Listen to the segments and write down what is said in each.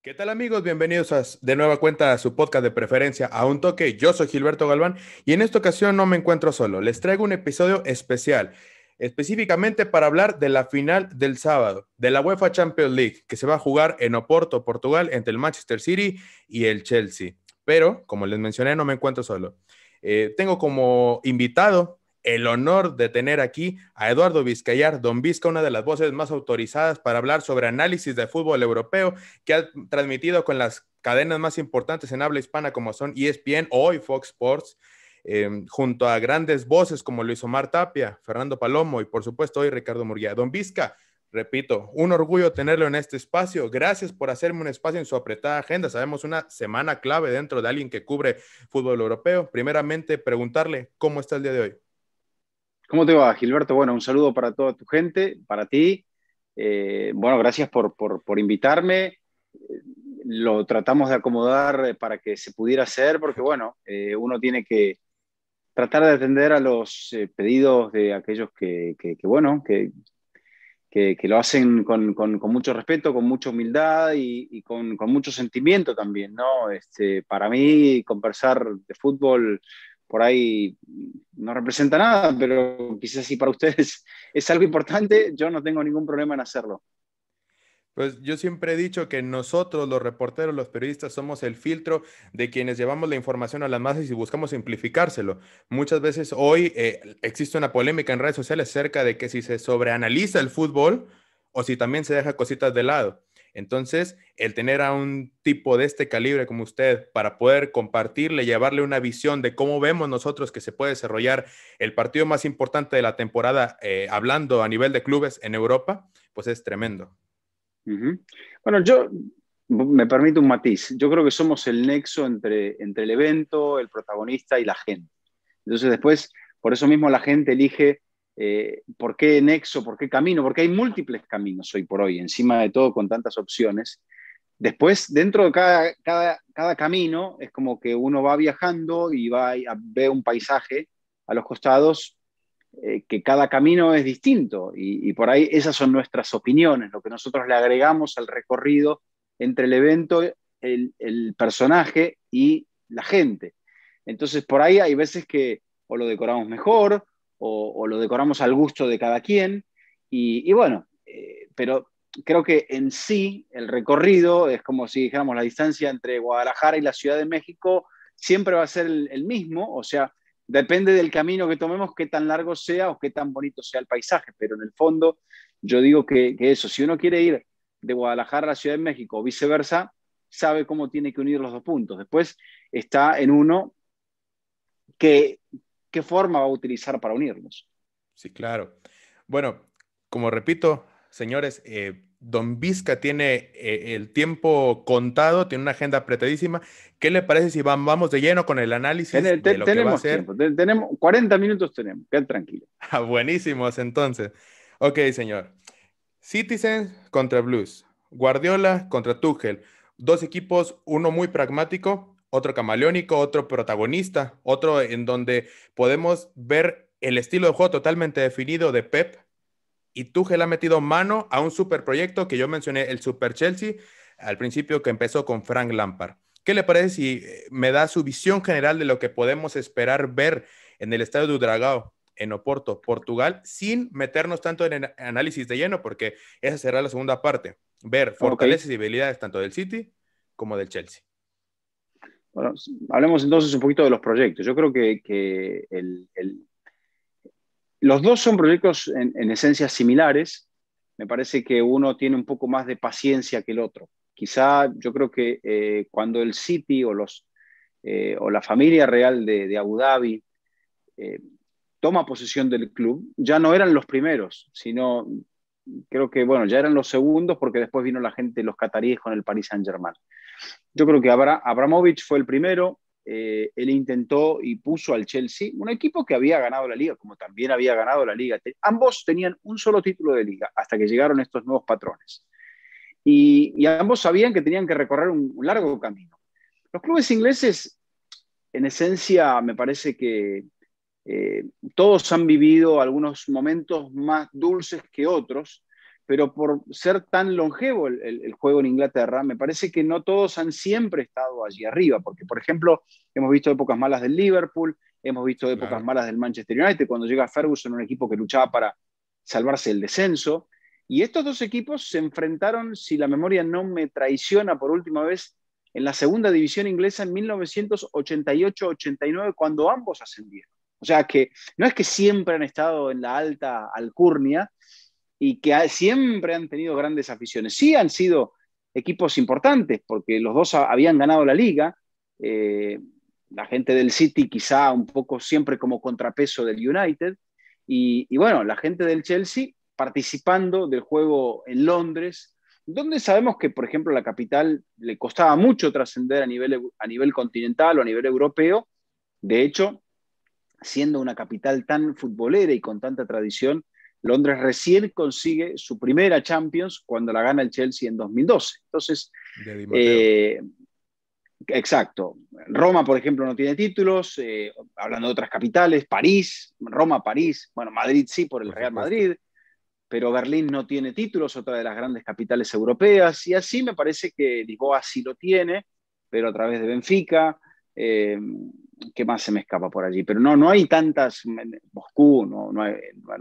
¿Qué tal amigos? Bienvenidos de nueva cuenta a su podcast de preferencia a un toque. Yo soy Gilberto Galván y en esta ocasión no me encuentro solo. Les traigo un episodio especial, específicamente para hablar de la final del sábado, de la UEFA Champions League, que se va a jugar en Oporto, Portugal, entre el Manchester City y el Chelsea. Pero, como les mencioné, no me encuentro solo. Eh, tengo como invitado el honor de tener aquí a Eduardo Vizcayar, don Vizca, una de las voces más autorizadas para hablar sobre análisis de fútbol europeo que ha transmitido con las cadenas más importantes en habla hispana como son ESPN, hoy Fox Sports, em, junto a grandes voces como Luis Omar Tapia, Fernando Palomo y por supuesto hoy Ricardo Murguía. Don Vizca, repito, un orgullo tenerlo en este espacio. Gracias por hacerme un espacio en su apretada agenda. Sabemos una semana clave dentro de alguien que cubre fútbol europeo. Primeramente, preguntarle cómo está el día de hoy. ¿Cómo te va, Gilberto? Bueno, un saludo para toda tu gente, para ti. Eh, bueno, gracias por, por, por invitarme. Eh, lo tratamos de acomodar eh, para que se pudiera hacer, porque bueno, uno tiene que tratar de atender a los pedidos de aquellos que, que, bueno, que, que, lo hacen con, con, con, mucho respeto, con mucha humildad y, con, con, mucho sentimiento también, ¿no? Este, para mí, conversar de fútbol por ahí no representa nada, pero quizás si para ustedes es algo importante, yo no tengo ningún problema en hacerlo. Pues yo siempre he dicho que nosotros, los reporteros, los periodistas, somos el filtro de quienes llevamos la información a las masas y buscamos simplificárselo. Muchas veces hoy eh, existe una polémica en redes sociales acerca de que si se sobreanaliza el fútbol o si también se deja cositas de lado. Entonces, el tener a un tipo de este calibre como usted para poder compartirle, llevarle una visión de cómo vemos nosotros que se puede desarrollar el partido más importante de la temporada, eh, hablando a nivel de clubes en Europa, pues es tremendo. Bueno, yo me permito un matiz. Yo creo que somos el nexo entre, entre el evento, el protagonista y la gente. Entonces, después, por eso mismo la gente elige eh, por qué nexo, por qué camino, porque hay múltiples caminos hoy por hoy, encima de todo con tantas opciones. Después, dentro de cada, camino, es como que uno va viajando y va a, ve un paisaje a los costados, eh, que cada camino es distinto y, por ahí esas son nuestras opiniones, lo que nosotros le agregamos al recorrido entre el evento, el, el personaje y la gente. Entonces, por ahí hay veces que o lo decoramos mejor o, lo decoramos al gusto de cada quien. Y, bueno, eh, pero creo que en sí el recorrido es como si dijéramos la distancia entre Guadalajara y la Ciudad de México siempre va a ser el, mismo, o sea, depende del camino que tomemos, qué tan largo sea o qué tan bonito sea el paisaje, pero en el fondo yo digo que, que eso, si uno quiere ir de Guadalajara a la Ciudad de México o viceversa, sabe cómo tiene que unir los dos puntos. Después está en uno que qué forma va a utilizar para unirnos. Sí, claro. Bueno, como repito, señores, eh, Don Vizca tiene eh, el tiempo contado, tiene una agenda apretadísima. ¿Qué le parece si vamos de lleno con el análisis tenemos tenemos 40 minutos tenemos, quédate tranquilo. Ah, buenísimos, entonces. Ok, señor. Citizens contra Blues, Guardiola contra Tuchel. Dos equipos, uno muy pragmático, otro camaleónico, otro protagonista, otro en donde podemos ver el estilo de juego totalmente definido de Pep. Y Tuchel ha metido mano a un super proyecto que yo mencioné, el Super Chelsea, al principio que empezó con Frank Lampard. ¿Qué le parece si eh, me da su visión general de lo que podemos esperar ver en el estadio de Udragao en Oporto, Portugal, sin meternos tanto en el análisis de lleno, porque esa será la segunda parte. Ver fortalezas y debilidades tanto del City como del Chelsea. Bueno, hablemos entonces un poquito de los proyectos. Yo creo que, los dos son proyectos en, esencia similares. Me parece que uno tiene un poco más de paciencia que el otro. Quizá yo creo que eh, cuando el City eh, o, la familia real de, Abu Dhabi eh, toma posesión del club, ya no eran los primeros, sino creo que, bueno, ya eran los segundos porque después vino la gente, los cataríes con el Paris Saint-Germain. Yo creo que Abramovich fue el primero, eh, él intentó y puso al Chelsea, un equipo que había ganado la liga, como también había ganado la liga. ambos tenían un solo título de liga hasta que llegaron estos nuevos patrones. Y, ambos sabían que tenían que recorrer un largo camino. Los clubes ingleses, en esencia, me parece que eh, todos han vivido algunos momentos más dulces que otros, pero por ser tan longevo el, juego en Inglaterra, me parece que no todos han siempre estado allí arriba, porque por ejemplo hemos visto épocas malas del Liverpool, hemos visto épocas malas del Manchester United, cuando llega Ferguson, un equipo que luchaba para salvarse el descenso, y estos dos equipos se enfrentaron, si la memoria no me traiciona por última vez, en la segunda división inglesa en 1988-89, cuando ambos ascendieron. O sea que no es que siempre han estado en la alta alcurnia y que siempre han tenido grandes aficiones. Sí han sido equipos importantes porque los dos habían ganado la liga. Eh, la gente del City quizá un poco siempre como contrapeso del United. Y, bueno, la gente del Chelsea participando del juego en Londres, donde sabemos que, por ejemplo, la capital le costaba mucho trascender a nivel, a nivel continental o a nivel europeo. De hecho, siendo una capital tan futbolera y con tanta tradición, Londres recién consigue su primera Champions cuando la gana el Chelsea en 2012. Entonces, eh, exacto. Roma, por ejemplo, no tiene títulos, eh, hablando de otras capitales, París, Roma, París, bueno, Madrid sí por el Real Madrid, pero Berlín no tiene títulos, otra de las grandes capitales europeas, y así me parece que Lisboa sí lo tiene, pero a través de Benfica. Eh, ¿Qué más se me escapa por allí? Pero no, no hay tantas, Moscú, no, no,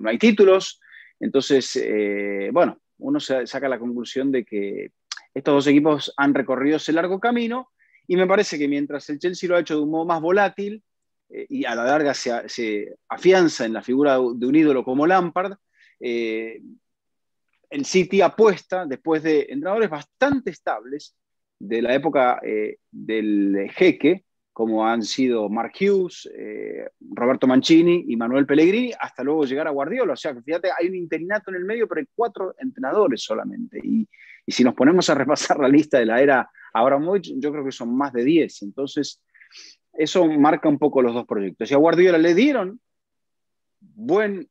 hay, títulos. Entonces, eh, bueno, uno saca la conclusión de que estos dos equipos han recorrido ese largo camino y me parece que mientras el Chelsea lo ha hecho de un modo más volátil eh, y a la larga se, afianza en la figura de un ídolo como Lampard, eh, el City apuesta después de entrenadores bastante estables de la época del jeque, como han sido Mark Hughes, eh, Roberto Mancini y Manuel Pellegrini, hasta luego llegar a Guardiola. O sea, fíjate, hay un interinato en el medio, pero hay cuatro entrenadores solamente. Y, si nos ponemos a repasar la lista de la era Abramovich, yo creo que son más de diez. Entonces, eso marca un poco los dos proyectos. Y a Guardiola le dieron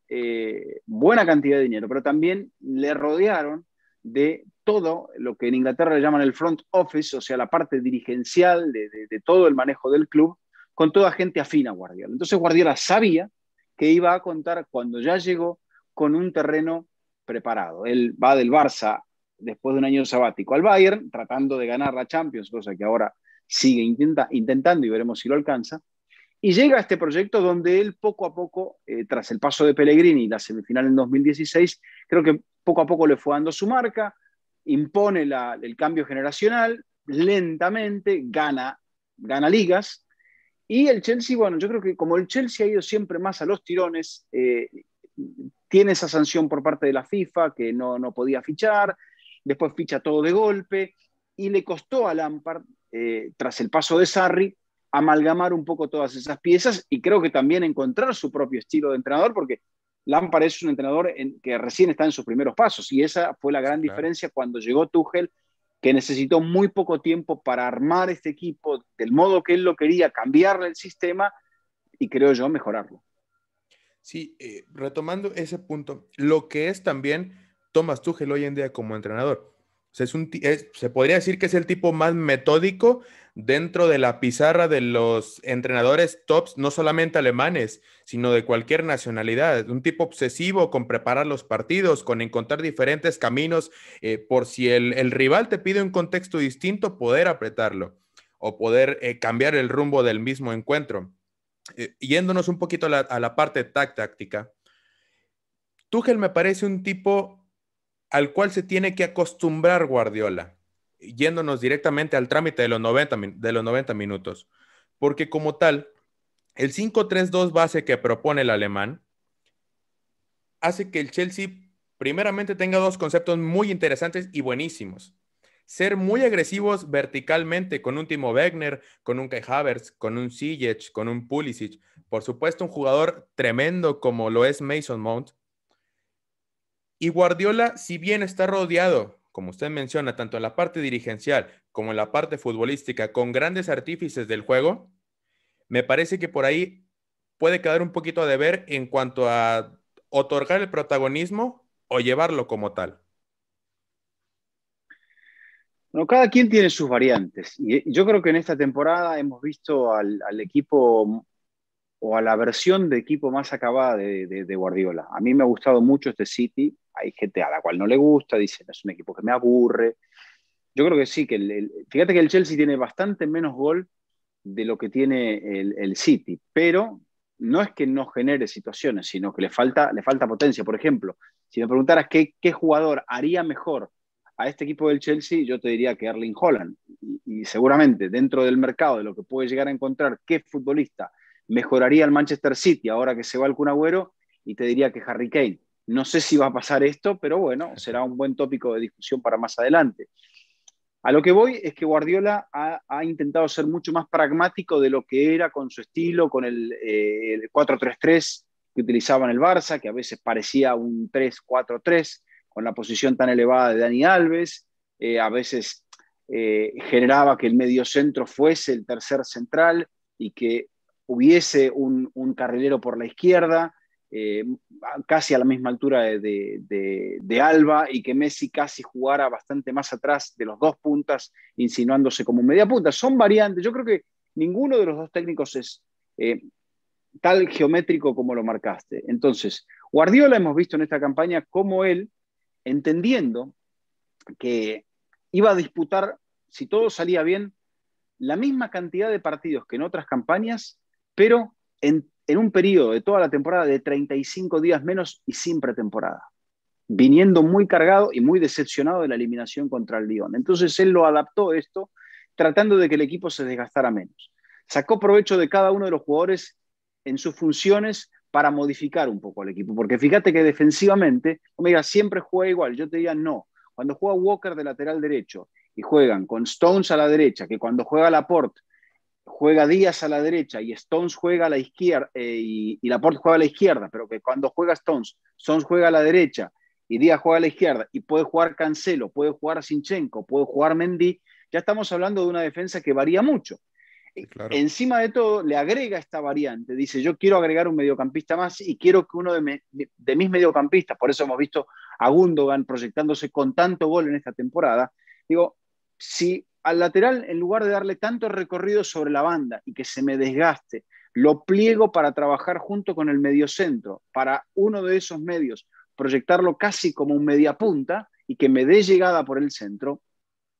eh, buena cantidad de dinero, pero también le rodearon de todo lo que en Inglaterra le llaman el front office, o sea, la parte dirigencial de, todo el manejo del club, con toda gente afina a Guardiola. Entonces Guardiola sabía que iba a contar cuando ya llegó con un terreno preparado. Él va del Barça después de un año sabático al Bayern, tratando de ganar la Champions, cosa que ahora sigue intenta, intentando y veremos si lo alcanza. Y llega a este proyecto donde él poco a poco, eh, tras el paso de Pellegrini y la semifinal en 2016, creo que poco a poco le fue dando su marca, impone el cambio generacional lentamente, gana, gana ligas. Y el Chelsea, bueno, yo creo que como el Chelsea ha ido siempre más a los tirones, eh, tiene esa sanción por parte de la FIFA que no, no, podía fichar, después ficha todo de golpe, y le costó a Lampard, eh, tras el paso de Sarri, amalgamar un poco todas esas piezas y creo que también encontrar su propio estilo de entrenador, porque Lampard es un entrenador que recién está en sus primeros pasos y esa fue la gran diferencia cuando llegó Tuchel, que necesitó muy poco tiempo para armar este equipo del modo que él lo quería, cambiarle el sistema y creo yo mejorarlo. Sí, eh, retomando ese punto, lo que es también Thomas Tuchel hoy en día como entrenador. se podría decir que es el tipo más metódico, dentro de la pizarra de los entrenadores tops, no solamente alemanes, sino de cualquier nacionalidad. Un tipo obsesivo con preparar los partidos, con encontrar diferentes caminos eh, por si el, rival te pide un contexto distinto, poder apretarlo o poder eh, cambiar el rumbo del mismo encuentro. Eh, yéndonos un poquito a la, a la parte táctica, Tuchel me parece un tipo al cual se tiene que acostumbrar Guardiola yéndonos directamente al trámite de los 90, de los minutos. Porque como tal, el 5-3-2 base que propone el alemán hace que el Chelsea primeramente tenga dos conceptos muy interesantes y buenísimos. Ser muy agresivos verticalmente con un Timo Wegner, con un Kai Havertz, con un Ziyech, con un Pulisic. Por supuesto, un jugador tremendo como lo es Mason Mount. Y Guardiola, si bien está rodeado como usted menciona, tanto en la parte dirigencial como en la parte futbolística, con grandes artífices del juego, me parece que por ahí puede quedar un poquito a deber en cuanto a otorgar el protagonismo o llevarlo como tal. Bueno, cada quien tiene sus variantes. Y yo creo que en esta temporada hemos visto al, al equipo o a la versión de equipo más acabada de, Guardiola. A mí me ha gustado mucho este City, hay gente a la cual no le gusta, dicen es un equipo que me aburre. Yo creo que sí, que fíjate que el Chelsea tiene bastante menos gol de lo que tiene el, City, pero no es que no genere situaciones, sino que le falta, le falta potencia. Por ejemplo, si me preguntaras qué, jugador haría mejor a este equipo del Chelsea, yo te diría que Erling Holland. Y, y seguramente dentro del mercado, de lo que puede llegar a encontrar, qué futbolista mejoraría el Manchester City ahora que se va el cunagüero y te diría que Harry Kane. No sé si va a pasar esto, pero bueno, será un buen tópico de discusión para más adelante. A lo que voy es que Guardiola ha, intentado ser mucho más pragmático de lo que era con su estilo, con el, 4-3-3 eh, que utilizaba en el Barça, que a veces parecía un 3-4-3, con la posición tan elevada de Dani Alves, eh, a veces eh, generaba que el medio centro fuese el tercer central y que hubiese un, carrilero por la izquierda, eh, casi a la misma altura de, Alba, y que Messi casi jugara bastante más atrás de los dos puntas, insinuándose como media punta. Son variantes. Yo creo que ninguno de los dos técnicos es eh, tal geométrico como lo marcaste. Entonces, Guardiola hemos visto en esta campaña como él, entendiendo que iba a disputar, si todo salía bien, la misma cantidad de partidos que en otras campañas, pero en, un periodo de toda la temporada de 35 días menos y sin pretemporada, viniendo muy cargado y muy decepcionado de la eliminación contra el Lyon. Entonces él lo adaptó esto tratando de que el equipo se desgastara menos. Sacó provecho de cada uno de los jugadores en sus funciones para modificar un poco al equipo, porque fíjate que defensivamente, Omega siempre juega igual, yo te diría no. Cuando juega Walker de lateral derecho y juegan con Stones a la derecha, que cuando juega Laporte juega Díaz a la derecha y Stones juega a la izquierda eh, y, Laporte juega a la izquierda, pero que cuando juega Stones, Stones juega a la derecha y Díaz juega a la izquierda y puede jugar Cancelo, puede jugar Sinchenko, puede jugar Mendy, ya estamos hablando de una defensa que varía mucho. Eh, encima de todo, le agrega esta variante. Dice, yo quiero agregar un mediocampista más y quiero que uno de, mis mediocampistas, por eso hemos visto a Gundogan proyectándose con tanto gol en esta temporada, digo, si al lateral, en lugar de darle tanto recorrido sobre la banda y que se me desgaste, lo pliego para trabajar junto con el mediocentro, para uno de esos medios, proyectarlo casi como un mediapunta y que me dé llegada por el centro.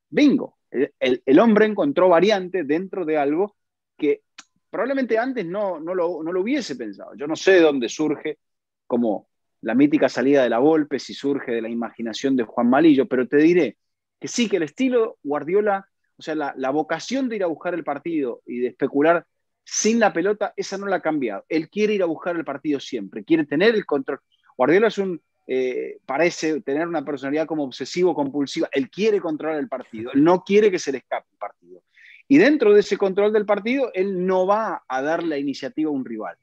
Bingo, el, hombre encontró variante dentro de algo que probablemente antes no, no, lo, no, lo, hubiese pensado. Yo no sé de dónde surge, como la mítica salida de la golpe, si surge de la imaginación de Juan Malillo, pero te diré que sí, que el estilo Guardiola o sea, la, vocación de ir a buscar el partido y de especular sin la pelota, esa no la ha cambiado. Él quiere ir a buscar el partido siempre, quiere tener el control. Guardiola es un, eh, parece tener una personalidad como obsesivo-compulsiva. Él quiere controlar el partido, él no quiere que se le escape el partido. Y dentro de ese control del partido, él no va a dar la iniciativa a un rival.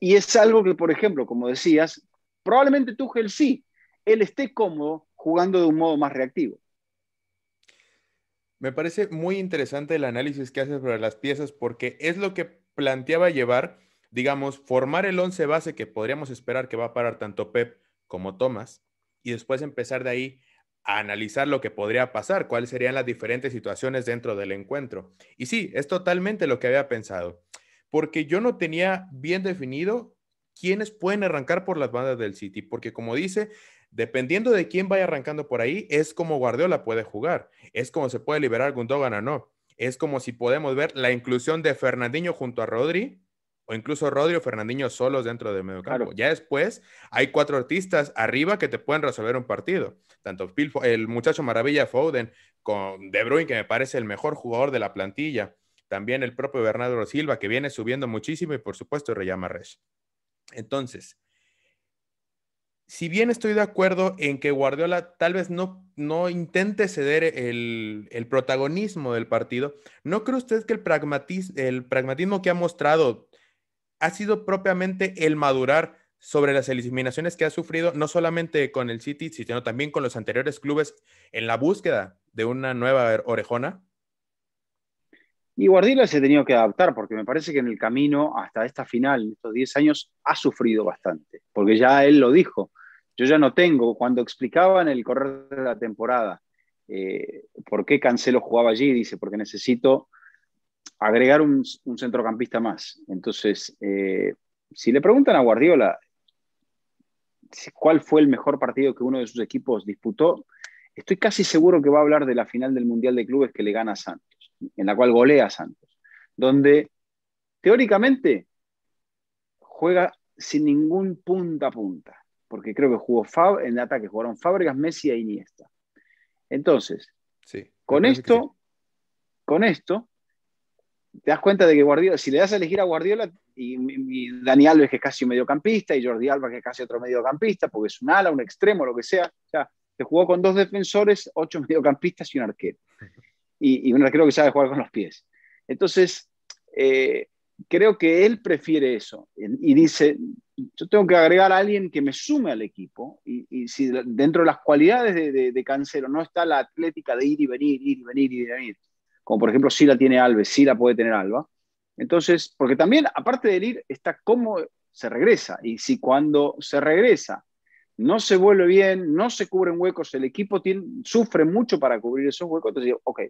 Y es algo que, por ejemplo, como decías, probablemente Tuchel sí, él esté cómodo jugando de un modo más reactivo. Me parece muy interesante el análisis que haces sobre las piezas porque es lo que planteaba llevar, digamos, formar el 11 base que podríamos esperar que va a parar tanto Pep como Thomas y después empezar de ahí a analizar lo que podría pasar, cuáles serían las diferentes situaciones dentro del encuentro. Y sí, es totalmente lo que había pensado, porque yo no tenía bien definido quiénes pueden arrancar por las bandas del City, porque como dice, Dependiendo de quién vaya arrancando por ahí, es como Guardiola puede jugar, es como se puede liberar Gundogan o no. Es como si podemos ver la inclusión de Fernandinho junto a Rodri, o incluso Rodri o Fernandinho solos dentro de medio campo. Ya después hay cuatro artistas arriba que te pueden resolver un partido. Tanto el muchacho maravilla Foden con De Bruyne, que me parece el mejor jugador de la plantilla. También el propio Bernardo Silva, que viene subiendo muchísimo, y por supuesto Reyama Resch. Entonces, si bien estoy de acuerdo en que Guardiola tal vez no, no intente ceder el, protagonismo del partido, ¿no cree usted que el, el pragmatismo que ha mostrado ha sido propiamente el madurar sobre las eliminaciones que ha sufrido, no solamente con el City, sino también con los anteriores clubes en la búsqueda de una nueva orejona? Y Guardiola se ha tenido que adaptar porque me parece que en el camino hasta esta final, en estos 10 años, ha sufrido bastante, porque ya él lo dijo. Yo ya no tengo, cuando explicaba en el correr de la temporada eh, por qué Cancelo jugaba allí, dice, porque necesito agregar un, centrocampista más. Entonces, eh, si le preguntan a Guardiola cuál fue el mejor partido que uno de sus equipos disputó, estoy casi seguro que va a hablar de la final del Mundial de Clubes que le gana a Santos en la cual golea Santos, donde teóricamente juega sin ningún punta a punta, porque creo que jugó Fab, en ataque jugaron Fábregas, Messi e Iniesta. Entonces, con esto, con esto, te das cuenta de que Guardiola, si le das a elegir a Guardiola, y, Dani Alves, que es casi un mediocampista, y Jordi Alba, que es casi otro mediocampista, porque es un ala, un extremo, lo que sea, o sea, te jugó con dos defensores, ocho mediocampistas y un arquero y, y que sabe jugar con los pies. Entonces, eh, creo que él prefiere eso y dice, yo tengo que agregar a alguien que me sume al equipo y, si dentro de las cualidades de, de, Cancelo no está la atlética de ir y venir, ir y venir, ir y venir, como por ejemplo si la tiene Alves, si la puede tener Alba, entonces, porque también aparte de ir, está cómo se regresa y si cuando se regresa no se vuelve bien, no se cubren huecos, el equipo sufre mucho para cubrir esos huecos. Entonces digo, ok,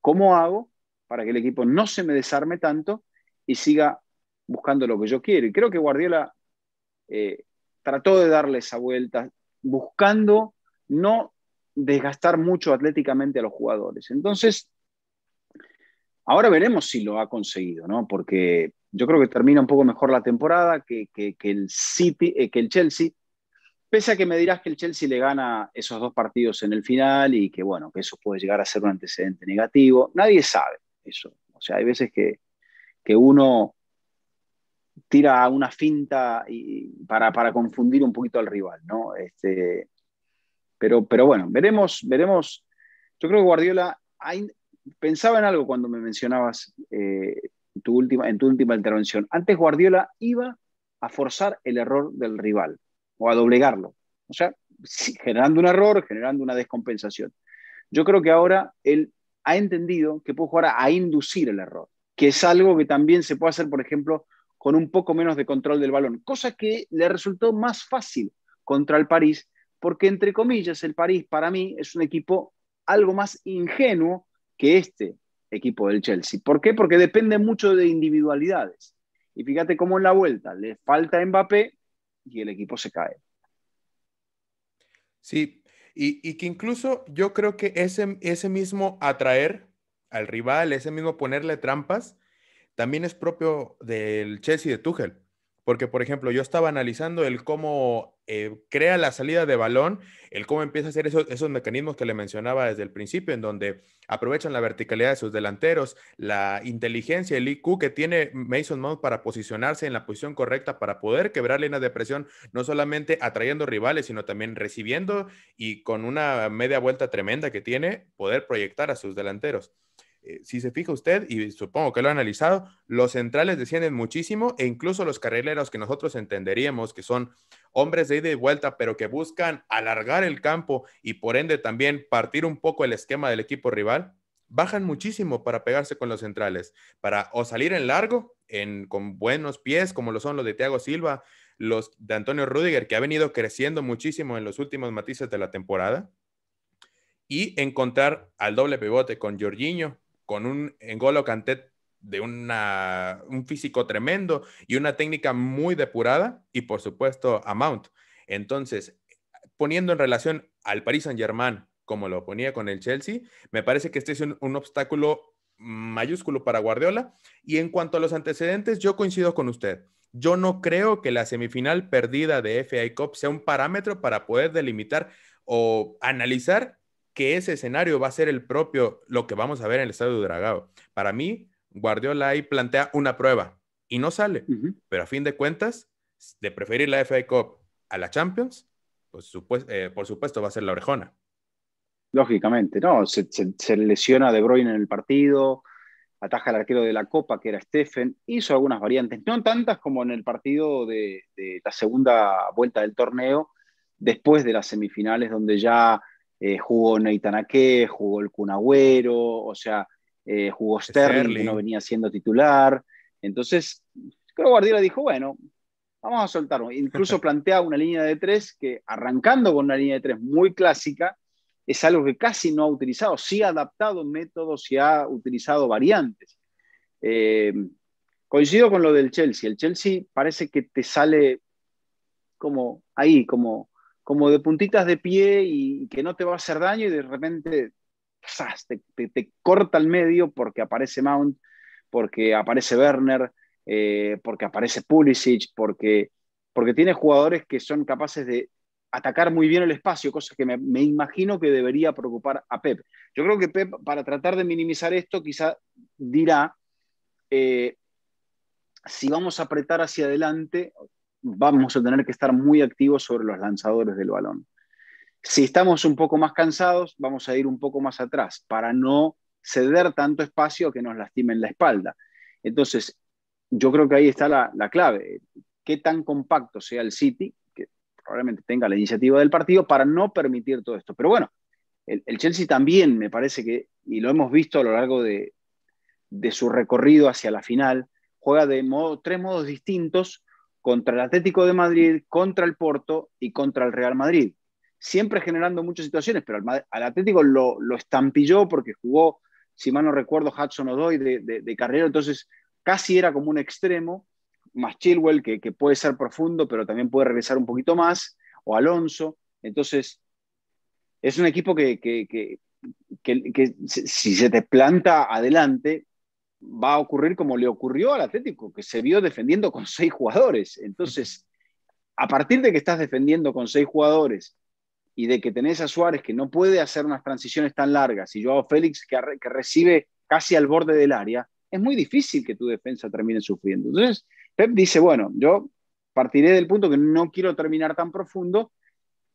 ¿cómo hago para que el equipo no se me desarme tanto y siga buscando lo que yo quiero? Y creo que Guardiola eh, trató de darle esa vuelta, buscando no desgastar mucho atléticamente a los jugadores. Entonces, ahora veremos si lo ha conseguido, ¿no? Porque yo creo que termina un poco mejor la temporada, que, el, City, eh, que el Chelsea Pese a que me dirás que el Chelsea le gana esos dos partidos en el final y que, bueno, que eso puede llegar a ser un antecedente negativo, nadie sabe eso. O sea, hay veces que, uno tira una finta y, para, confundir un poquito al rival, ¿no? Este, pero, pero bueno, veremos, veremos. Yo creo que Guardiola pensaba en algo cuando me mencionabas eh, tu última, en tu última intervención. Antes Guardiola iba a forzar el error del rival o a doblegarlo. O sea, generando un error, generando una descompensación. Yo creo que ahora él ha entendido que puede jugar a, a inducir el error, que es algo que también se puede hacer, por ejemplo, con un poco menos de control del balón, cosa que le resultó más fácil contra el París, porque entre comillas el París para mí es un equipo algo más ingenuo que este equipo del Chelsea. ¿Por qué? Porque depende mucho de individualidades. Y fíjate cómo en la vuelta le falta Mbappé, y el equipo se cae. Sí, y, que incluso yo creo que ese, ese mismo atraer al rival, ese mismo ponerle trampas, también es propio del Chelsea de Tuchel. Porque, por ejemplo, yo estaba analizando el cómo eh, crea la salida de balón, el cómo empieza a hacer esos, esos, mecanismos que le mencionaba desde el principio, en donde aprovechan la verticalidad de sus delanteros, la inteligencia, el IQ que tiene Mason Mount para posicionarse en la posición correcta, para poder quebrar líneas de presión, no solamente atrayendo rivales, sino también recibiendo y con una media vuelta tremenda que tiene, poder proyectar a sus delanteros. Eh, si se fija usted, y supongo que lo ha analizado, los centrales descienden muchísimo e incluso los carrileros que nosotros entenderíamos que son hombres de ida y vuelta, pero que buscan alargar el campo y por ende también partir un poco el esquema del equipo rival, bajan muchísimo para pegarse con los centrales, para o salir en largo, en, con buenos pies, como lo son los de Thiago Silva, los de Antonio Rudiger, que ha venido creciendo muchísimo en los últimos matices de la temporada, y encontrar al doble pivote con Jorginho, con un Engolo canté de un físico tremendo y una técnica muy depurada y por supuesto a Mount. Entonces, poniendo en relación al Paris Saint-Germain como lo ponía con el Chelsea, me parece que este es un, un obstáculo mayúsculo para Guardiola. Y en cuanto a los antecedentes, yo coincido con usted. Yo no creo que la semifinal perdida de FA Cup sea un parámetro para poder delimitar o analizar que ese escenario va a ser el propio, lo que vamos a ver en el estadio de Dragao. Para mí, Guardiola ahí plantea una prueba y no sale, pero a fin de cuentas, de preferir la FA Cup a la Champions, pues, eh, por supuesto va a ser la orejona. Lógicamente, no, se, lesiona De Bruyne en el partido, ataja al arquero de la Copa, que era Stephen, hizo algunas variantes, no tantas como en el partido de, de, la segunda vuelta del torneo, después de las semifinales, donde ya eh, jugó Neitanaque jugó el Cunagüero, o sea, eh, jugó Sterling, que no venía siendo titular. Entonces, creo que Guardiola dijo, bueno, vamos a soltarlo Incluso plantea una línea de tres que, arrancando con una línea de tres muy clásica, es algo que casi no ha utilizado, sí ha adaptado métodos y ha utilizado variantes. Eh, coincido con lo del Chelsea. El Chelsea parece que te sale como ahí, como como de puntitas de pie y que no te va a hacer daño y de repente te, te, corta el medio porque aparece Mount, porque aparece Werner, eh, porque aparece Pulisic, porque, porque tiene jugadores que son capaces de atacar muy bien el espacio, cosas que me, imagino que debería preocupar a Pep. Yo creo que Pep, para tratar de minimizar esto, quizá dirá, eh, si vamos a apretar hacia adelante, vamos a tener que estar muy activos sobre los lanzadores del balón. Si estamos un poco más cansados, vamos a ir un poco más atrás para no ceder tanto espacio que nos lastimen la espalda. Entonces, yo creo que ahí está la, clave. Qué tan compacto sea el City, que probablemente tenga la iniciativa del partido, para no permitir todo esto. Pero bueno, el, Chelsea también me parece que, y lo hemos visto a lo largo de, de su recorrido hacia la final, juega de modo, tres modos distintos contra el Atlético de Madrid, contra el Porto y contra el Real Madrid. Siempre generando muchas situaciones, pero al, Atlético lo, estampilló porque jugó, si mal no recuerdo, Hudson O'Doy de, de, carrera, entonces casi era como un extremo, más Chilwell, que, puede ser profundo, pero también puede regresar un poquito más, o Alonso. Entonces, es un equipo que, que si se te planta adelante, va a ocurrir como le ocurrió al Atlético, que se vio defendiendo con seis jugadores. Entonces, a partir de que estás defendiendo con seis jugadores y de que tenés a Suárez que no puede hacer unas transiciones tan largas y Joao Félix que, que recibe casi al borde del área, es muy difícil que tu defensa termine sufriendo. Entonces, Pep dice, bueno, yo partiré del punto que no quiero terminar tan profundo,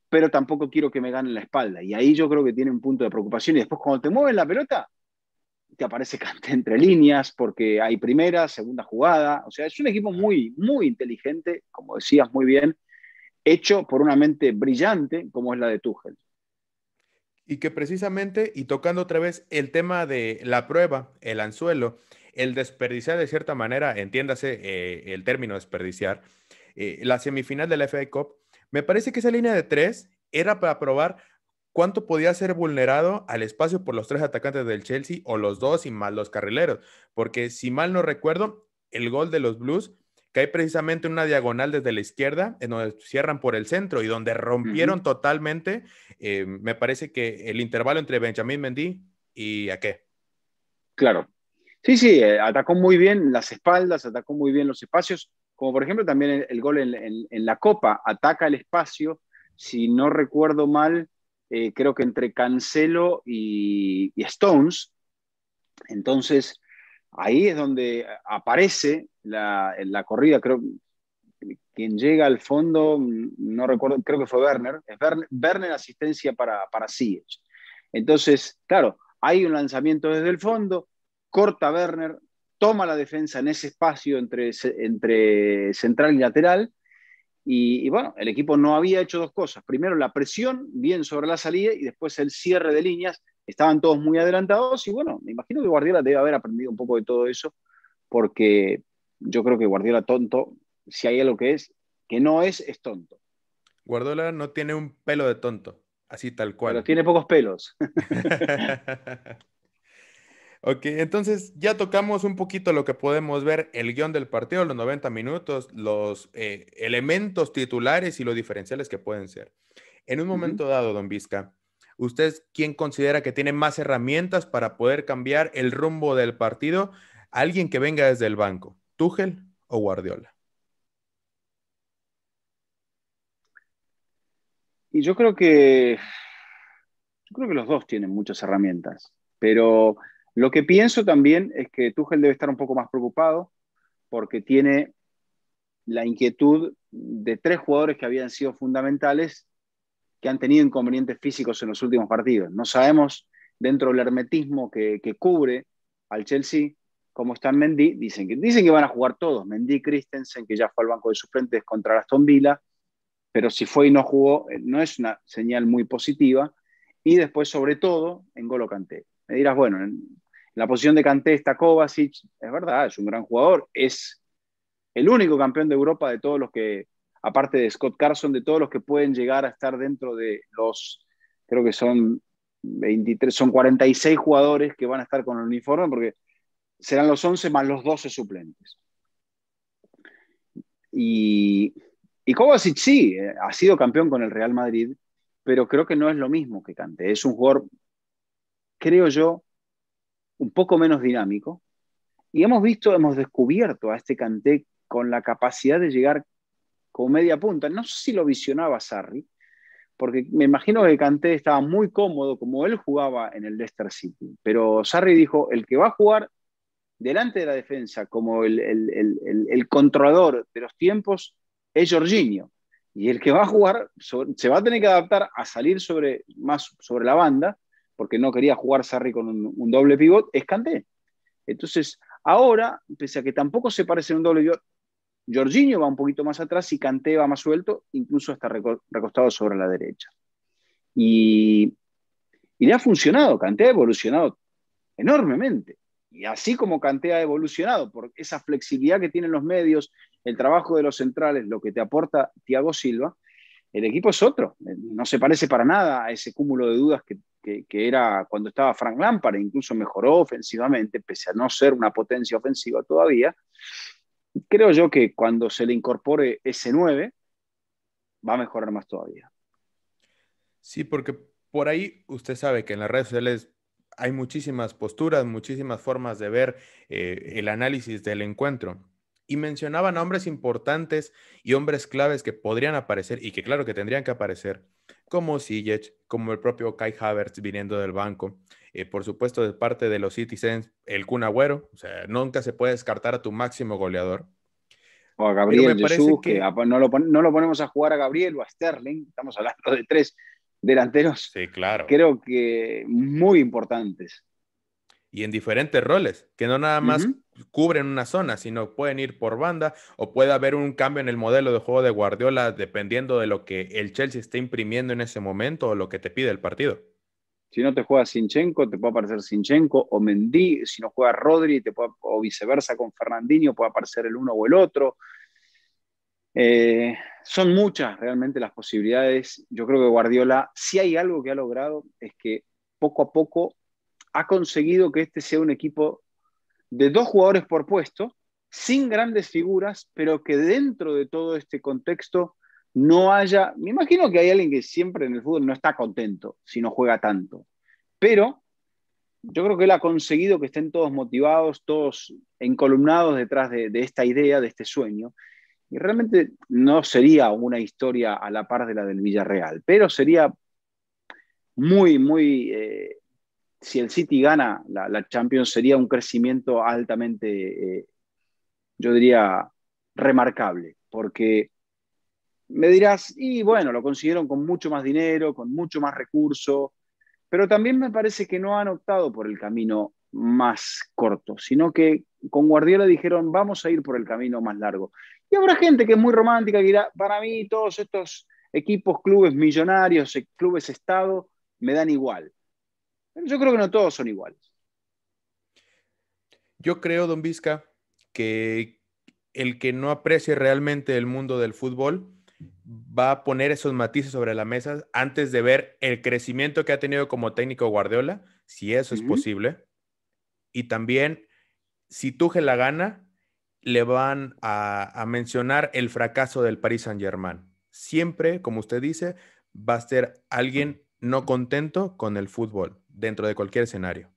pero tampoco quiero que me ganen la espalda. Y ahí yo creo que tiene un punto de preocupación. Y después cuando te mueven la pelota, te aparece entre líneas porque hay primera, segunda jugada. O sea, es un equipo muy, muy inteligente, como decías muy bien, hecho por una mente brillante como es la de Tuchel. Y que precisamente, y tocando otra vez el tema de la prueba, el anzuelo, el desperdiciar de cierta manera, entiéndase eh, el término desperdiciar, eh, la semifinal de la FA Cup, me parece que esa línea de tres era para probar cuánto podía ser vulnerado al espacio por los tres atacantes del Chelsea o los dos y más los carrileros. Porque si mal no recuerdo, el gol de los Blues cae precisamente una diagonal desde la izquierda, en donde cierran por el centro y donde rompieron totalmente, eh, me parece que el intervalo entre benjamín Mendy y qué Claro. Sí, sí, eh, atacó muy bien las espaldas, atacó muy bien los espacios, como por ejemplo también el, gol en la Copa, ataca el espacio, si no recuerdo mal, eh, creo que entre Cancelo y, Stones. Entonces, ahí es donde aparece la, la, corrida. Creo quien llega al fondo, no recuerdo, creo que fue Werner. Es Werner, asistencia para, para Siege. Entonces, claro, hay un lanzamiento desde el fondo, corta Werner, toma la defensa en ese espacio entre, entre central y lateral y, bueno, el equipo no había hecho dos cosas. Primero, la presión bien sobre la salida y después el cierre de líneas. Estaban todos muy adelantados y bueno, me imagino que Guardiola debe haber aprendido un poco de todo eso porque yo creo que Guardiola tonto, si hay algo que es, que no es, es tonto. Guardiola no tiene un pelo de tonto, así tal cual. Pero tiene pocos pelos. Ok, entonces ya tocamos un poquito lo que podemos ver, el guión del partido, los 90 minutos, los eh, elementos titulares y los diferenciales que pueden ser. En un momento dado, don Vizca, ¿usted quién considera que tiene más herramientas para poder cambiar el rumbo del partido? Alguien que venga desde el banco, Tuchel o Guardiola. Y yo creo que yo creo que los dos tienen muchas herramientas, pero lo que pienso también es que Tuchel debe estar un poco más preocupado porque tiene la inquietud de tres jugadores que habían sido fundamentales que han tenido inconvenientes físicos en los últimos partidos. No sabemos dentro del hermetismo que, cubre al Chelsea cómo están Mendy. Dicen que, dicen que van a jugar todos. Mendy Christensen, que ya fue al banco de suplentes contra Aston Villa, pero si fue y no jugó, eh, no es una señal muy positiva. Y después, sobre todo, en Golo Canté. Me dirás, bueno, la posición de Kanté está Kovacic, es verdad, es un gran jugador, es el único campeón de Europa de todos los que, aparte de Scott Carson, de todos los que pueden llegar a estar dentro de los, creo que son 23, son 46 jugadores que van a estar con el uniforme, porque serán los 11 más los 12 suplentes. Y, y Kovacic sí, eh, ha sido campeón con el Real Madrid, pero creo que no es lo mismo que Kanté, es un jugador, creo yo, un poco menos dinámico. Y hemos visto, hemos descubierto a este canté con la capacidad de llegar con media punta. No sé si lo visionaba Sarri, porque me imagino que canté estaba muy cómodo como él jugaba en el Leicester City. Pero Sarri dijo, el que va a jugar delante de la defensa como el, el, controlador de los tiempos es Jorginho. Y el que va a jugar se va a tener que adaptar a salir sobre, más sobre la banda porque no quería jugar Sarri con un, doble pivot, es Canté. Entonces, ahora, pese a que tampoco se parece en un doble pivot, Jorginho va un poquito más atrás y Canté va más suelto, incluso hasta recostado sobre la derecha. Y, le ha funcionado, Canté ha evolucionado enormemente. Y así como Canté ha evolucionado por esa flexibilidad que tienen los medios, el trabajo de los centrales, lo que te aporta Thiago Silva, el equipo es otro. No se parece para nada a ese cúmulo de dudas que, que, era cuando estaba Frank Lampard, e incluso mejoró ofensivamente, pese a no ser una potencia ofensiva todavía. Creo yo que cuando se le incorpore ese 9, va a mejorar más todavía. Sí, porque por ahí usted sabe que en las redes sociales hay muchísimas posturas, muchísimas formas de ver eh, el análisis del encuentro. Y mencionaban hombres importantes y hombres claves que podrían aparecer y que claro que tendrían que aparecer como Ziyech, como el propio Kai Havertz viniendo del banco. Eh, por supuesto, de parte de los Citizens, el Kun O sea, nunca se puede descartar a tu máximo goleador. O a Gabriel que, no, lo no, lo ponemos a jugar a Gabriel o a Sterling. Estamos hablando de tres delanteros. Sí, claro. Creo que muy importantes y en diferentes roles, que no nada más cubren una zona, sino pueden ir por banda o puede haber un cambio en el modelo de juego de Guardiola dependiendo de lo que el Chelsea esté imprimiendo en ese momento o lo que te pide el partido. Si no te juega Sinchenko, te puede aparecer Sinchenko o Mendy, si no juega Rodri, te o viceversa con Fernandinho, puede aparecer el uno o el otro. Eh, son muchas realmente las posibilidades. Yo creo que Guardiola, si hay algo que ha logrado, es que poco a poco ha conseguido que este sea un equipo de dos jugadores por puesto, sin grandes figuras, pero que dentro de todo este contexto no haya, me imagino que hay alguien que siempre en el fútbol no está contento si no juega tanto, pero yo creo que él ha conseguido que estén todos motivados, todos encolumnados detrás de, esta idea, de este sueño. Y realmente no sería una historia a la par de la del Villarreal, pero sería muy, muy eh, si el City gana la, Champions sería un crecimiento altamente, eh, yo diría, remarcable, porque me dirás, y bueno, lo consiguieron con mucho más dinero, con mucho más recurso, pero también me parece que no han optado por el camino más corto, sino que con Guardiola dijeron, vamos a ir por el camino más largo. Y habrá gente que es muy romántica, que dirá, para mí todos estos equipos, clubes millonarios, eh, clubes Estado, me dan igual yo creo que no todos son iguales. Yo creo, don Vizca, que el que no aprecie realmente el mundo del fútbol va a poner esos matices sobre la mesa antes de ver el crecimiento que ha tenido como técnico Guardiola, si eso es posible. Y también, si tuje la gana, le van a, a mencionar el fracaso del Paris Saint-Germain. Siempre, como usted dice, va a ser alguien no contento con el fútbol dentro de cualquier escenario.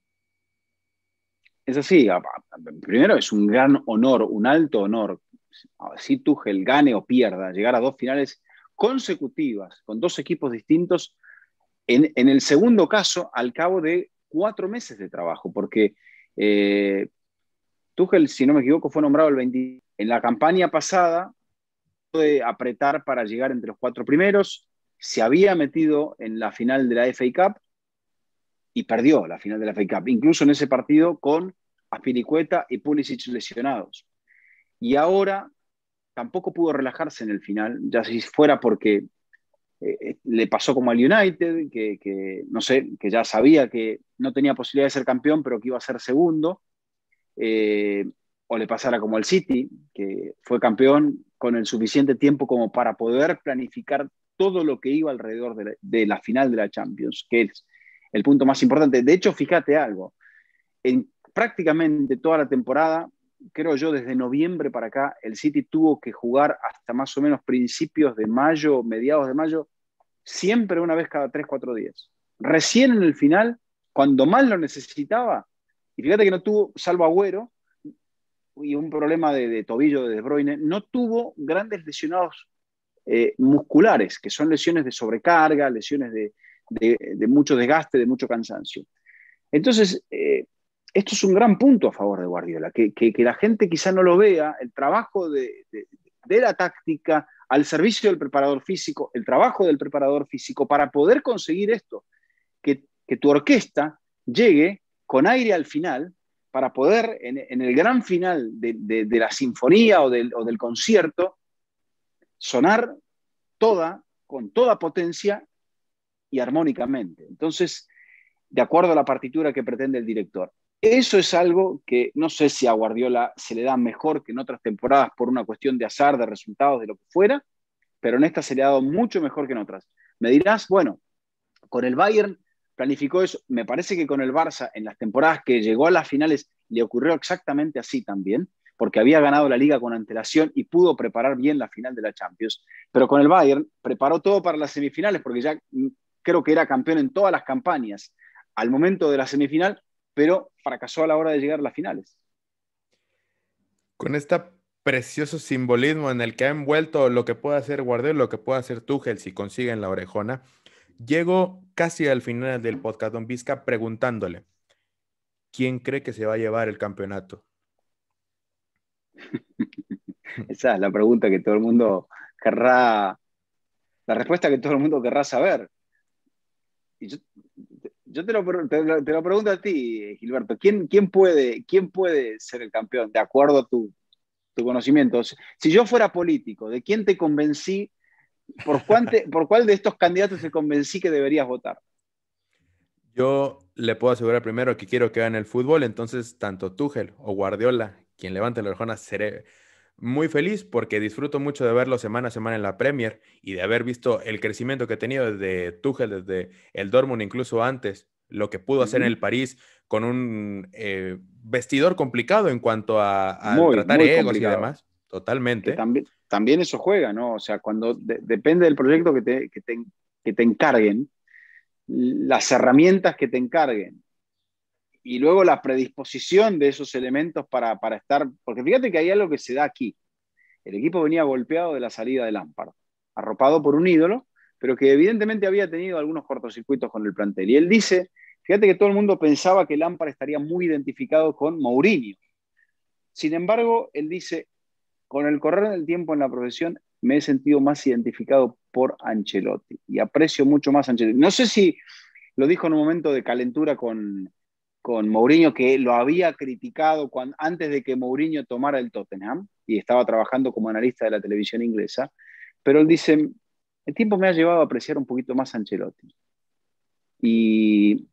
Es así, primero es un gran honor, un alto honor, si Tuchel gane o pierda, llegar a dos finales consecutivas con dos equipos distintos, en, el segundo caso, al cabo de cuatro meses de trabajo, porque eh, si no me equivoco, fue nombrado el 20. En la campaña pasada, de apretar para llegar entre los cuatro primeros, se había metido en la final de la FA Cup y perdió la final de la FA Cup, incluso en ese partido con Aspiricueta y Pulisic lesionados. Y ahora tampoco pudo relajarse en el final, ya si fuera porque eh, le pasó como al United, que, no sé, que ya sabía que no tenía posibilidad de ser campeón, pero que iba a ser segundo, eh, o le pasara como al City, que fue campeón con el suficiente tiempo como para poder planificar todo lo que iba alrededor de la, de la final de la Champions, que es el punto más importante. De hecho, fíjate algo, en prácticamente toda la temporada, creo yo, desde noviembre para acá, el City tuvo que jugar hasta más o menos principios de mayo, mediados de mayo, siempre una vez cada 3, 4 días. Recién en el final, cuando más lo necesitaba, y fíjate que no tuvo, salvo Agüero, y un problema de, tobillo de De no tuvo grandes lesionados eh, musculares, que son lesiones de sobrecarga, lesiones de, de, mucho desgaste, de mucho cansancio. Entonces, eh, esto es un gran punto a favor de Guardiola, que, que, la gente quizá no lo vea, el trabajo de, la táctica al servicio del preparador físico, el trabajo del preparador físico para poder conseguir esto, que, tu orquesta llegue con aire al final para poder, en, el gran final de, la sinfonía o del, o del concierto, sonar toda, con toda potencia y armónicamente. Entonces, de acuerdo a la partitura que pretende el director. Eso es algo que no sé si a Guardiola se le da mejor que en otras temporadas por una cuestión de azar, de resultados, de lo que fuera, pero en esta se le ha dado mucho mejor que en otras. Me dirás, bueno, con el Bayern planificó eso. Me parece que con el Barça, en las temporadas que llegó a las finales, le ocurrió exactamente así también, porque había ganado la liga con antelación y pudo preparar bien la final de la Champions. Pero con el Bayern preparó todo para las semifinales, porque ya creo que era campeón en todas las campañas al momento de la semifinal, pero fracasó a la hora de llegar a las finales. Con este precioso simbolismo en el que ha envuelto lo que puede hacer Guardiola, lo que puede hacer Tuchel si consiguen la orejona, llegó casi al final del podcast, Don Vizca, preguntándole, ¿quién cree que se va a llevar el campeonato? Esa es la pregunta que todo el mundo querrá, la respuesta que todo el mundo querrá saber yo, te, lo, te, lo, pregunto a ti, Gilberto, ¿quién, quién, puede, ¿quién puede ser el campeón de acuerdo a tu, tu conocimiento? Si yo fuera político, ¿de quién te convencí? ¿Por, cuánte, ¿Por cuál de estos candidatos te convencí que deberías votar? Yo le puedo asegurar primero que quiero que gane el fútbol, entonces tanto Tuchel o Guardiola, quien levante la orejona, seré muy feliz porque disfruto mucho de verlo semana a semana en la Premier y de haber visto el crecimiento que ha tenido desde Tuchel, desde el Dortmund, incluso antes, lo que pudo hacer en el París con un eh, vestidor complicado en cuanto a, a tratar egos y demás. Totalmente. También, eso juega, ¿no? O sea, cuando depende del proyecto que te, que te, que te encarguen, las herramientas que te encarguen, y luego la predisposición de esos elementos para, estar, porque fíjate que hay algo que se da aquí. El equipo venía golpeado de la salida de Lampard, arropado por un ídolo, pero que evidentemente había tenido algunos cortocircuitos con el plantel. Y él dice, fíjate que todo el mundo pensaba que Lampard estaría muy identificado con Mourinho. Sin embargo, él dice, con el correr del tiempo en la profesión me he sentido más identificado por Ancelotti y aprecio mucho más a Ancelotti. No sé si lo dijo en un momento de calentura con, con Mourinho, que lo había criticado antes de que Mourinho tomara el Tottenham y estaba trabajando como analista de la televisión inglesa, pero él dice, el tiempo me ha llevado a apreciar un poquito más a Ancelotti. Y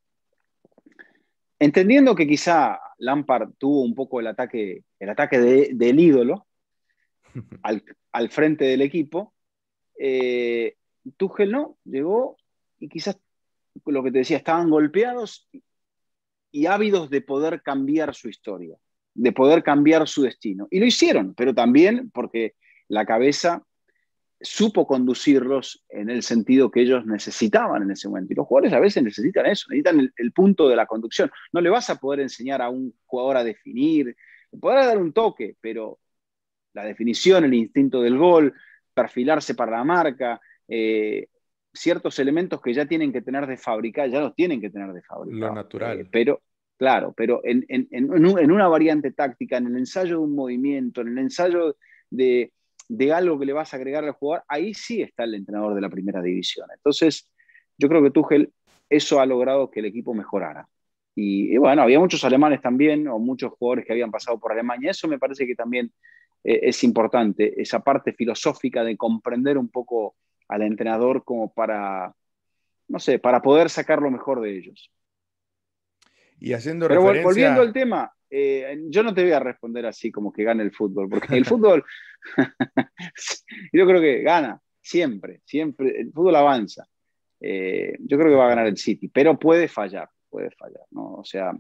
entendiendo que quizá Lampard tuvo un poco el ataque, el ataque del ídolo al, frente del equipo, eh, Tuchel no, llegó y quizás lo que te decía, estaban golpeados y ávidos de poder cambiar su historia, de poder cambiar su destino. Y lo hicieron, pero también porque la cabeza supo conducirlos en el sentido que ellos necesitaban en ese momento. Y los jugadores a veces necesitan eso, necesitan el, punto de la conducción. No le vas a poder enseñar a un jugador a definir, le podrás dar un toque, pero la definición, el instinto del gol, perfilarse para la marca, eh, ciertos elementos que ya tienen que tener de fábrica, ya los tienen que tener de fábrica. Lo natural. Eh, pero, claro, pero en, una variante táctica, en el ensayo de un movimiento, en el ensayo de, algo que le vas a agregar al jugador, ahí sí está el entrenador de la primera división. Entonces, yo creo que Tuchel eso ha logrado que el equipo mejorara. Y, bueno, había muchos alemanes también, o muchos jugadores que habían pasado por Alemania. Eso me parece que también eh, es importante, esa parte filosófica de comprender un poco al entrenador como para, no sé, para poder sacar lo mejor de ellos. Y haciendo Pero volviendo al tema, eh, yo no te voy a responder así como que gane el fútbol, porque el fútbol, yo creo que gana, siempre, siempre, el fútbol avanza. Eh, yo creo que va a ganar el City, pero puede fallar, puede fallar, ¿no? O sea,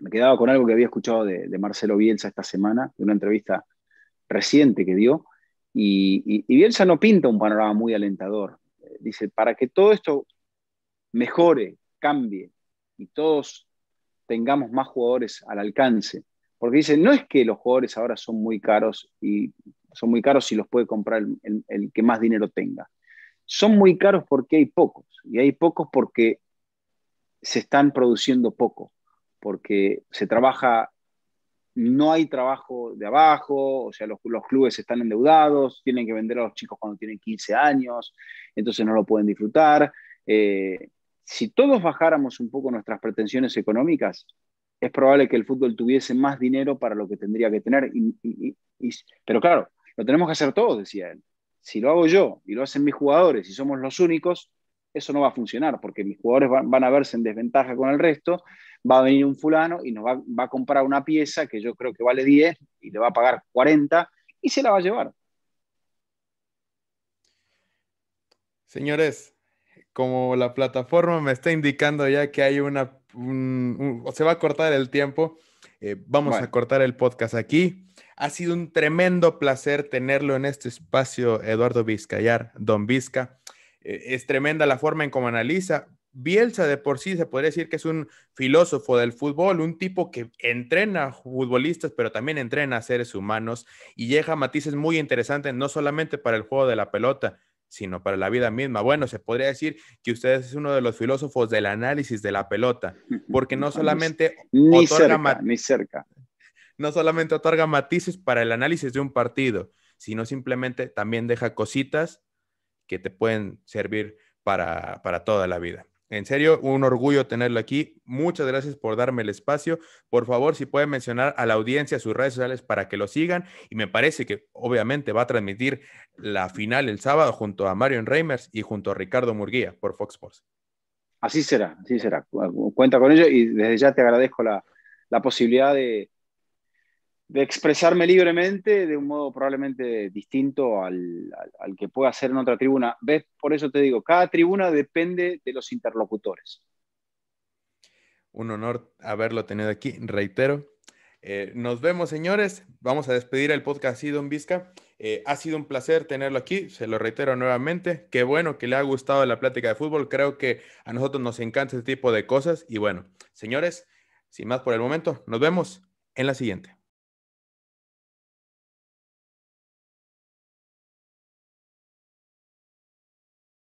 me quedaba con algo que había escuchado de, de Marcelo Bielsa esta semana, de una entrevista reciente que dio, y, Bielsa no pinta un panorama muy alentador. Eh, dice, para que todo esto mejore, cambie y todos tengamos más jugadores al alcance. Porque dice, no es que los jugadores ahora son muy caros y son muy caros si los puede comprar el que más dinero tenga. Son muy caros porque hay pocos. Y hay pocos porque se están produciendo poco, porque se trabaja no hay trabajo de abajo, o sea, los, clubes están endeudados, tienen que vender a los chicos cuando tienen 15 años, entonces no lo pueden disfrutar. Eh, si todos bajáramos un poco nuestras pretensiones económicas, es probable que el fútbol tuviese más dinero para lo que tendría que tener. pero claro, lo tenemos que hacer todos, decía él. Si lo hago yo y lo hacen mis jugadores y somos los únicos, eso no va a funcionar porque mis jugadores van, a verse en desventaja con el resto, va a venir un fulano y nos va, a comprar una pieza que yo creo que vale 10 y le va a pagar 40 y se la va a llevar. Señores, como la plataforma me está indicando ya que hay una, un, se va a cortar el tiempo, eh, vamos a cortar el podcast aquí. Ha sido un tremendo placer tenerlo en este espacio, Eduardo Vizcayar, don Vizca. E, es tremenda la forma en cómo analiza. Bielsa de por sí se podría decir que es un filósofo del fútbol, un tipo que entrena futbolistas, pero también entrena a seres humanos y deja matices muy interesantes, no solamente para el juego de la pelota, sino para la vida misma. Bueno, se podría decir que usted es uno de los filósofos del análisis de la pelota, porque no solamente ni cerca. No solamente otorga matices para el análisis de un partido, sino simplemente también deja cositas que te pueden servir para, para toda la vida. En serio, un orgullo tenerlo aquí. Muchas gracias por darme el espacio. Por favor, si pueden mencionar a la audiencia sus redes sociales para que lo sigan. Y me parece que obviamente va a transmitir la final el sábado junto a Marion Reimers y junto a Ricardo Murguía por Fox Sports. Así será, así será. Cuenta con ello y desde ya te agradezco la posibilidad de, de expresarme libremente de un modo probablemente distinto al, que pueda hacer en otra tribuna. ¿Ves? Por eso te digo, cada tribuna depende de los interlocutores. Un honor haberlo tenido aquí, reitero. Eh, nos vemos, señores. Vamos a despedir el podcast así, Don Vizca. Eh, ha sido un placer tenerlo aquí, se lo reitero nuevamente. Qué bueno que le ha gustado la plática de fútbol. Creo que a nosotros nos encanta este tipo de cosas. Y bueno, señores, sin más por el momento, nos vemos en la siguiente.